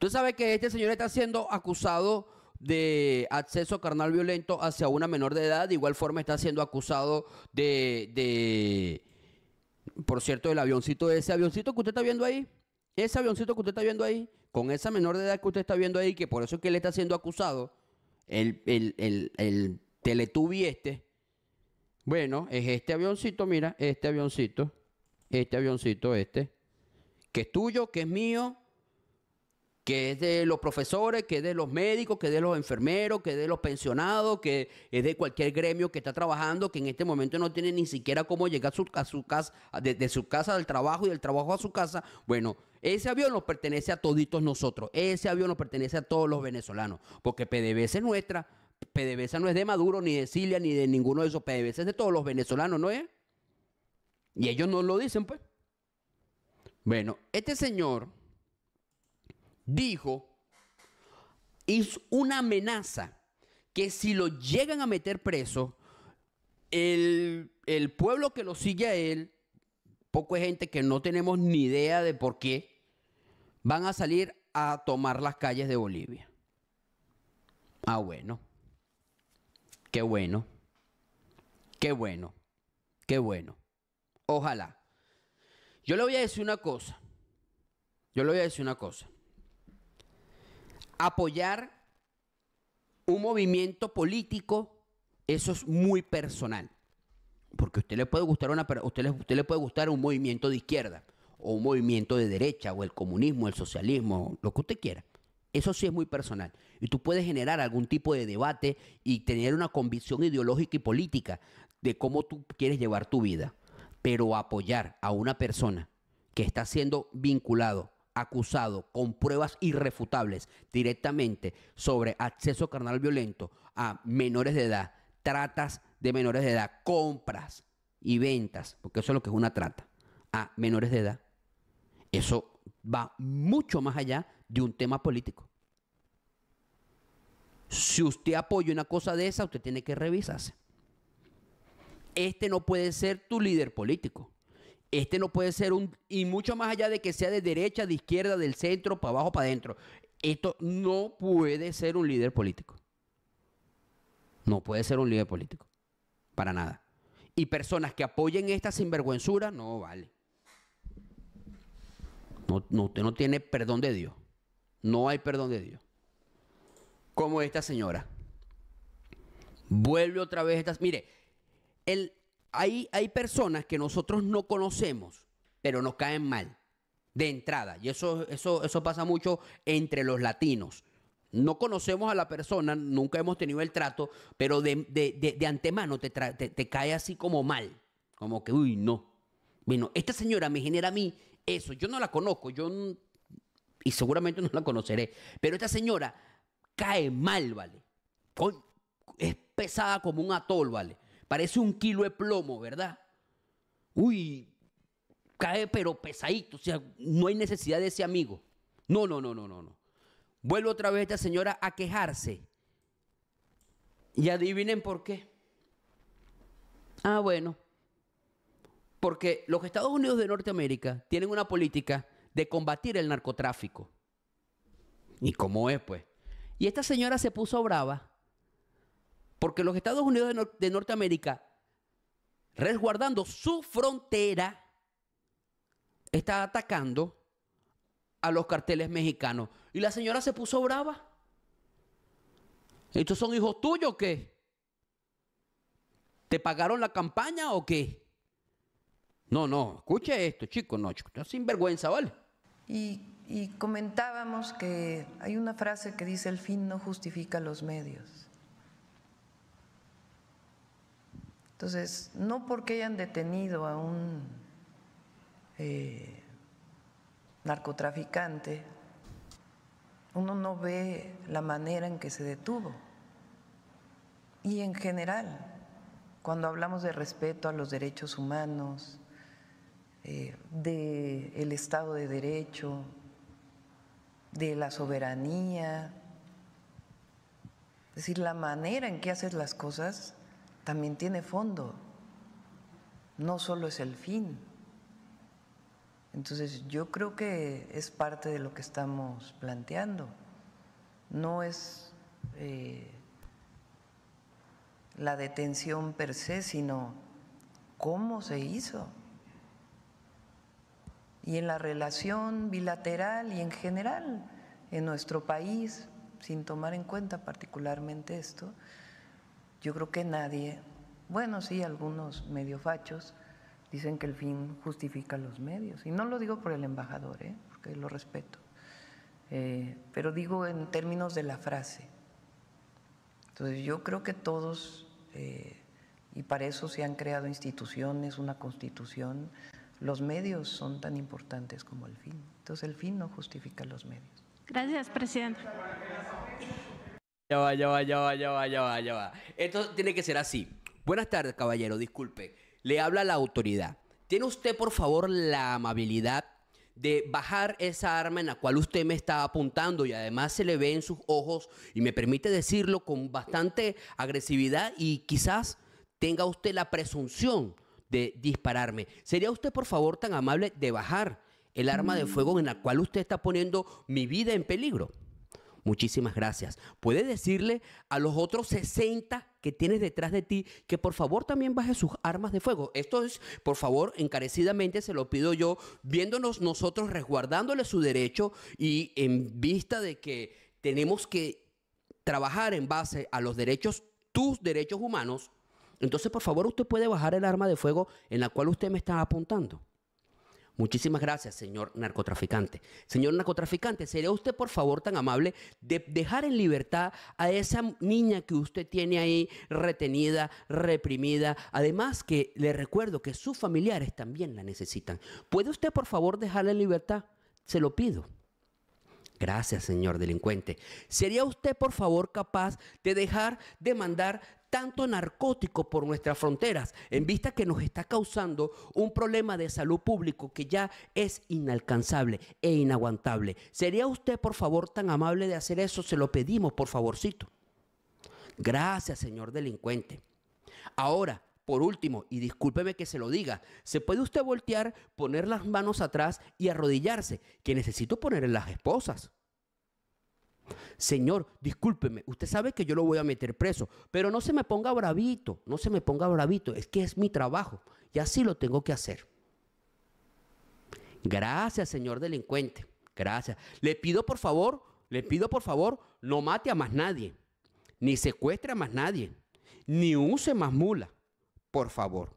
Tú sabe que este señor está siendo acusado de acceso carnal violento hacia una menor de edad. De igual forma está siendo acusado de, de por cierto, el avioncito, de ese avioncito que usted está viendo ahí, ese avioncito que usted está viendo ahí, con esa menor de edad que usted está viendo ahí, que por eso es que él está siendo acusado, el, el, el, el este, bueno, es este avioncito, mira, este avioncito, este avioncito, este, que es tuyo, que es mío, que es de los profesores, que es de los médicos, que es de los enfermeros, que es de los pensionados, que es de cualquier gremio que está trabajando, que en este momento no tiene ni siquiera cómo llegar a su, casa, de, su casa al trabajo y del trabajo a su casa. Bueno, ese avión nos pertenece a toditos nosotros, ese avión nos pertenece a todos los venezolanos, porque PDVSA es nuestra, PDVSA no es de Maduro, ni de Cilia, ni de ninguno de esos, PDVSA es de todos los venezolanos, ¿no es? Y ellos no lo dicen, pues. Bueno, este señor dijo, es una amenaza que si lo llegan a meter preso, el, pueblo que lo sigue a él, poco gente que no tenemos ni idea de por qué, van a salir a tomar las calles de Bolivia. Ah, bueno. Qué bueno. Qué bueno. Qué bueno. Ojalá. Yo le voy a decir una cosa. Yo le voy a decir una cosa apoyar un movimiento político, eso es muy personal. Porque a usted le puede gustar una, usted usted le puede gustar un movimiento de izquierda, o un movimiento de derecha, o el comunismo, el socialismo, lo que usted quiera. Eso sí es muy personal. Y tú puedes generar algún tipo de debate y tener una convicción ideológica y política de cómo tú quieres llevar tu vida. Pero apoyar a una persona que está siendo vinculado acusado con pruebas irrefutables directamente sobre acceso carnal violento a menores de edad, tratas de menores de edad, compras y ventas, porque eso es lo que es una trata, a menores de edad, eso va mucho más allá de un tema político. Si usted apoya una cosa de esa, usted tiene que revisarse. Este no puede ser tu líder político. Este no puede ser un, y mucho más allá de que sea de derecha, de izquierda, del centro, para abajo, para adentro. Esto no puede ser un líder político. No puede ser un líder político. Para nada. Y personas que apoyen esta sinvergüenzura, no vale. No, usted no tiene perdón de Dios. No hay perdón de Dios. Como esta señora. Vuelve otra vez estas. Mire, el, hay, personas que nosotros no conocemos, pero nos caen mal de entrada. Y eso, eso, eso pasa mucho entre los latinos. No conocemos a la persona, nunca hemos tenido el trato, pero de, antemano te, te, cae así como mal. Como que, uy, no. Bueno, esta señora me genera a mí eso. Yo no la conozco, yo. Y seguramente no la conoceré. Pero esta señora cae mal, ¿vale? es pesada como un atol, ¿vale? Parece un kilo de plomo, ¿verdad? Uy, cae pero pesadito. O sea, no hay necesidad de ese amigo. No, no, no, no, no, no. Vuelve otra vez esta señora a quejarse. Y adivinen por qué. Ah, bueno. Porque los Estados Unidos de Norteamérica tienen una política de combatir el narcotráfico. ¿Y cómo es, pues? Y esta señora se puso brava porque los Estados Unidos de, Norteamérica, resguardando su frontera, está atacando a los carteles mexicanos. Y la señora se puso brava. ¿Estos son hijos tuyos o qué? ¿Te pagaron la campaña o qué? No, no, escuche esto, chico, no, chico, sin vergüenza, ¿vale? y comentábamos que hay una frase que dice, el fin no justifica los medios. Entonces, no porque hayan detenido a un eh, narcotraficante, uno no ve la manera en que se detuvo. Y en general, cuando hablamos de respeto a los derechos humanos, eh, del Estado de Derecho, de la soberanía, es decir, la manera en que haces las cosas también tiene fondo, no solo es el fin. Entonces yo creo que es parte de lo que estamos planteando. No es eh, la detención per se, sino cómo se hizo. Y en la relación bilateral y en general en nuestro país, sin tomar en cuenta particularmente esto, yo creo que nadie, bueno, sí, algunos medio fachos dicen que el fin justifica los medios. Y no lo digo por el embajador, ¿eh? porque lo respeto. Eh, pero digo en términos de la frase. Entonces yo creo que todos, eh, y para eso se han creado instituciones, una constitución, los medios son tan importantes como el fin. Entonces el fin no justifica los medios. Gracias, presidente. Ya va, ya va, ya va, ya va, ya va, Esto tiene que ser así. Buenas tardes, caballero, disculpe. Le habla la autoridad. ¿Tiene usted, por favor, la amabilidad de bajar esa arma en la cual usted me está apuntando y además se le ve en sus ojos y me permite decirlo con bastante agresividad y quizás tenga usted la presunción de dispararme? ¿Sería usted, por favor, tan amable de bajar el arma de mm. fuego en la cual usted está poniendo mi vida en peligro? muchísimas gracias. ¿Puede decirle a los otros 60 que tienes detrás de ti que por favor también baje sus armas de fuego. Esto es, por favor, encarecidamente se lo pido yo, viéndonos nosotros resguardándole su derecho y en vista de que tenemos que trabajar en base a los derechos, tus derechos humanos, entonces por favor usted puede bajar el arma de fuego en la cual usted me está apuntando. Muchísimas gracias, señor narcotraficante. Señor narcotraficante, ¿sería usted por favor tan amable de dejar en libertad a esa niña que usted tiene ahí retenida, reprimida? Además que le recuerdo que sus familiares también la necesitan. ¿Puede usted por favor dejarla en libertad? Se lo pido. Gracias, señor delincuente. ¿Sería usted, por favor, capaz de dejar de mandar tanto narcótico por nuestras fronteras, en vista que nos está causando un problema de salud público que ya es inalcanzable e inaguantable? ¿Sería usted, por favor, tan amable de hacer eso? Se lo pedimos, por favorcito. Gracias, señor delincuente. Ahora, por último, y discúlpeme que se lo diga, se puede usted voltear, poner las manos atrás y arrodillarse, que necesito poner en las esposas. Señor, discúlpeme, usted sabe que yo lo voy a meter preso, pero no se me ponga bravito, no se me ponga bravito, es que es mi trabajo y así lo tengo que hacer. Gracias, señor delincuente, gracias. Le pido por favor, le pido por favor, no mate a más nadie, ni secuestre a más nadie, ni use más mula por favor.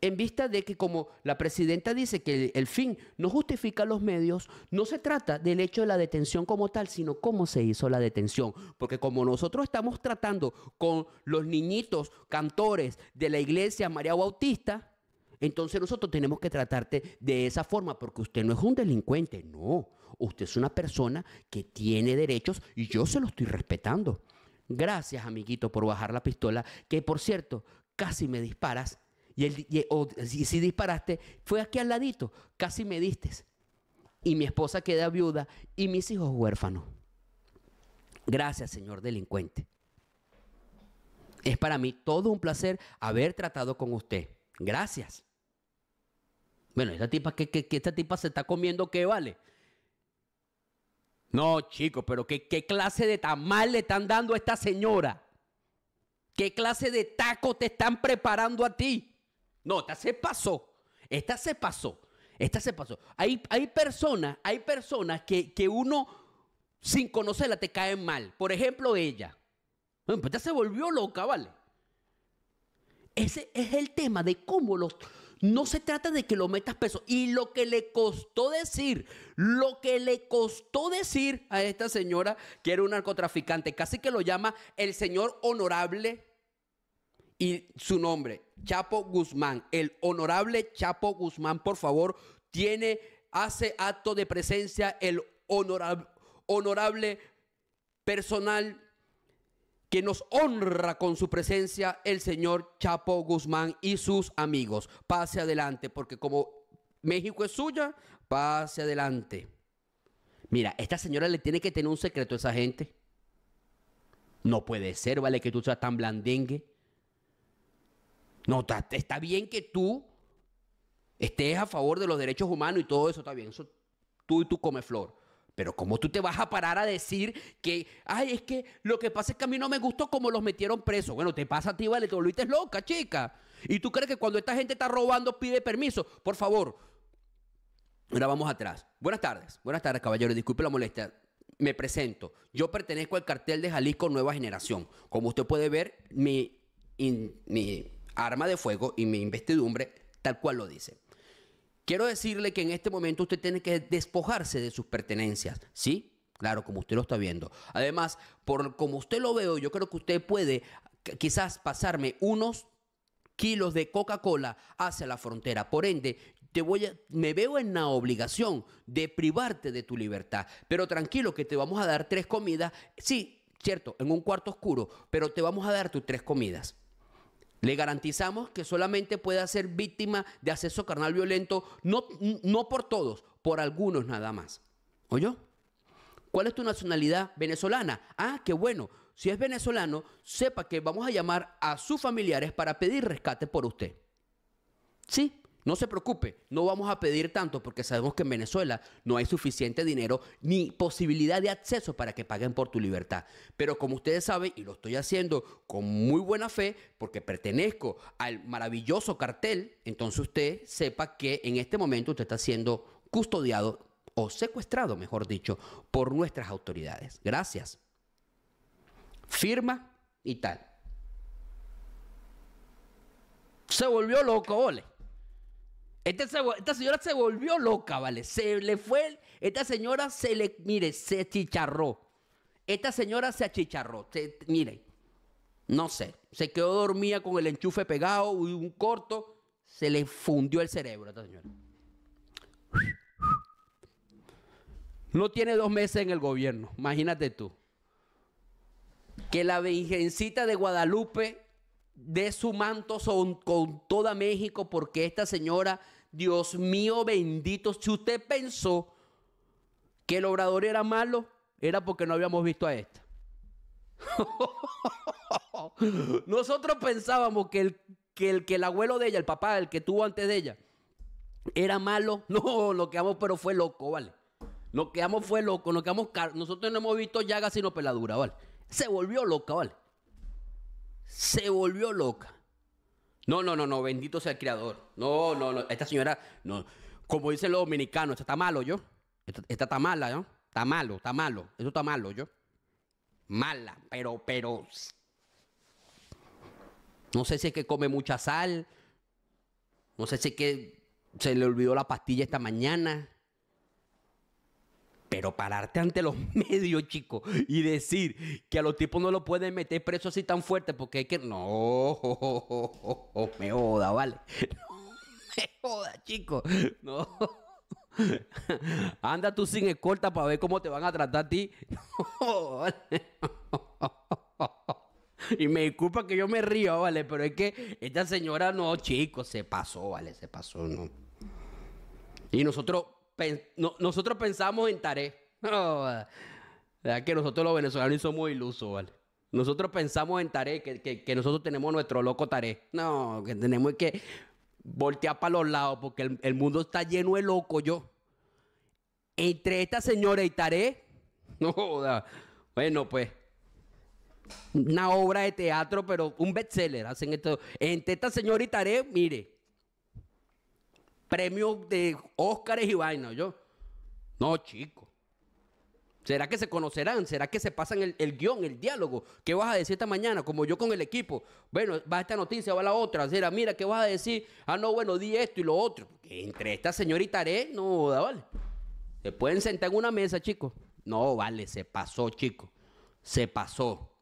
En vista de que como la presidenta dice que el, fin no justifica los medios, no se trata del hecho de la detención como tal, sino cómo se hizo la detención. Porque como nosotros estamos tratando con los niñitos cantores de la iglesia María Bautista, entonces nosotros tenemos que tratarte de esa forma, porque usted no es un delincuente, no. Usted es una persona que tiene derechos y yo se lo estoy respetando. Gracias, amiguito, por bajar la pistola, que por cierto, casi me disparas. Y, si, disparaste, fue aquí al ladito, casi me diste. Y mi esposa queda viuda y mis hijos huérfanos. Gracias, señor delincuente. Es para mí todo un placer haber tratado con usted. Gracias. Bueno, esta tipa, que, esta tipa se está comiendo, ¿qué vale? No, chicos, pero ¿qué, ¿qué, clase de tamal le están dando a esta señora? ¿Qué clase de taco te están preparando a ti? No, esta se pasó. Esta se pasó. Esta se pasó. Hay, hay personas, hay personas que, uno sin conocerla te caen mal. Por ejemplo, ella. pues ya se volvió loca, ¿vale? Ese es el tema de cómo los, no se trata de que lo metas peso. Y lo que le costó decir, lo que le costó decir a esta señora que era un narcotraficante, casi que lo llama el señor honorable y su nombre, Chapo Guzmán, el honorable Chapo Guzmán, por favor, tiene, hace acto de presencia el honorable personal que nos honra con su presencia el señor Chapo Guzmán y sus amigos. Pase adelante, porque como México es suya, pase adelante. Mira, esta señora le tiene que tener un secreto a esa gente. No puede ser, vale, que tú seas tan blandengue. No, está bien que tú estés a favor de los derechos humanos y todo eso está bien. tú y tú come flor. Pero ¿cómo tú te vas a parar a decir que, ay, es que lo que pasa es que a mí no me gustó como los metieron presos? Bueno, te pasa a ti, vale, te volviste loca, chica. Y tú crees que cuando esta gente está robando pide permiso. Por favor. Ahora vamos atrás. Buenas tardes. Buenas tardes, caballeros, Disculpe la molestia. Me presento. Yo pertenezco al cartel de Jalisco Nueva Generación. Como usted puede ver, mi, mi arma de fuego y mi investidumbre tal cual lo dice. Quiero decirle que en este momento usted tiene que despojarse de sus pertenencias, ¿sí? Claro, como usted lo está viendo. Además, por como usted lo veo, yo creo que usted puede quizás pasarme unos kilos de Coca-Cola hacia la frontera. Por ende, te voy a, me veo en la obligación de privarte de tu libertad. Pero tranquilo que te vamos a dar tres comidas. Sí, cierto, en un cuarto oscuro, pero te vamos a dar tus tres comidas. Le garantizamos que solamente pueda ser víctima de acceso carnal violento, no, no por todos, por algunos nada más. oyo ¿Cuál es tu nacionalidad venezolana? Ah, qué bueno. Si es venezolano, sepa que vamos a llamar a sus familiares para pedir rescate por usted. ¿Sí? No se preocupe, no vamos a pedir tanto porque sabemos que en Venezuela no hay suficiente dinero ni posibilidad de acceso para que paguen por tu libertad. Pero como ustedes saben, y lo estoy haciendo con muy buena fe porque pertenezco al maravilloso cartel, entonces usted sepa que en este momento usted está siendo custodiado o secuestrado, mejor dicho, por nuestras autoridades. Gracias. Firma y tal. Se volvió loco, ole esta señora se volvió loca, ¿vale? Se le fue. Esta señora se le. Mire, se achicharró. Esta señora se achicharró. mire, no sé. Se quedó dormida con el enchufe pegado, y un corto. Se le fundió el cerebro a esta señora. No tiene dos meses en el gobierno. Imagínate tú. Que la virgencita de Guadalupe dé su manto son con toda México porque esta señora Dios mío bendito, si usted pensó que el obrador era malo, era porque no habíamos visto a esta. Nosotros pensábamos que el, que el, que el abuelo de ella, el papá, el que tuvo antes de ella, era malo. No, lo que amo, pero fue loco, ¿vale? que quedamos fue loco, quedamos Nosotros no hemos visto llagas sino peladura, ¿vale? Se volvió loca, ¿vale? Se volvió loca. No, no, no, no, bendito sea el creador. No, no, no, esta señora, no. Como dicen los dominicanos, está malo, yo. Esta, está mala, ¿no? Está malo, está malo. eso está malo, yo. Mala, pero, pero. No sé si es que come mucha sal. No sé si es que se le olvidó la pastilla esta mañana. Pero pararte ante los medios, chicos, y decir que a los tipos no lo pueden meter preso así tan fuerte porque hay que. No, me joda, vale. me joda, chicos. No. Anda tú sin escolta para ver cómo te van a tratar a ti. Y me disculpa que yo me río, ¿vale? Pero es que esta señora no, chicos, se pasó, ¿vale? Se pasó, ¿no? Y nosotros nosotros pensamos en Taré que nosotros los venezolanos somos ilusos, ¿vale? Nosotros pensamos en Taré que, nosotros tenemos nuestro loco Taré No, que tenemos que voltear para los lados porque el, mundo está lleno de loco, yo. Entre esta señora y Taré no joda. Bueno, pues, una obra de teatro, pero un bestseller. Hacen esto. Entre esta señora y Tare, mire, premios de Óscares y vaina, yo. No, chico. ¿Será que se conocerán? ¿Será que se pasan el, guión, el diálogo? ¿Qué vas a decir esta mañana? Como yo con el equipo. Bueno, va esta noticia, va la otra. mira, ¿qué vas a decir? Ah, no, bueno, di esto y lo otro. entre esta señorita ¿eh? no, da, vale. Se pueden sentar en una mesa, chicos. No, vale, se pasó, chicos. Se pasó.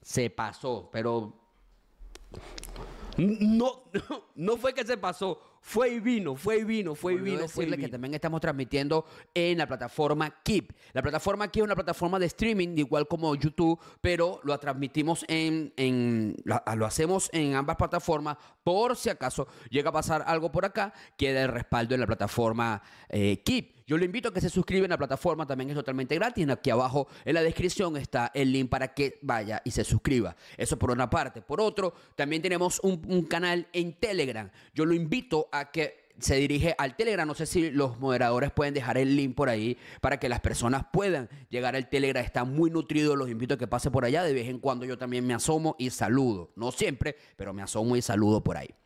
Se pasó. Pero. no, no fue que se pasó fue y vino, fue y vino, fue y vino. Quiero decirle que también estamos transmitiendo en la plataforma Keep. La plataforma Keep es una plataforma de streaming, igual como YouTube, pero lo transmitimos en, ah, lo hacemos en ambas plataformas por si acaso llega a pasar algo por acá, queda el respaldo en la plataforma eh, Keep. Yo lo invito a que se suscriba en la plataforma, también es totalmente gratis. Aquí abajo en la descripción está el link para que vaya y se suscriba. Eso por una parte. Por otro, también tenemos un, canal en Telegram. Yo lo invito a que se dirige al Telegram. No sé si los moderadores pueden dejar el link por ahí para que las personas puedan llegar al Telegram. Está muy nutrido. Los invito a que pase por allá. De vez en cuando yo también me asomo y saludo. No siempre, pero me asomo y saludo por ahí.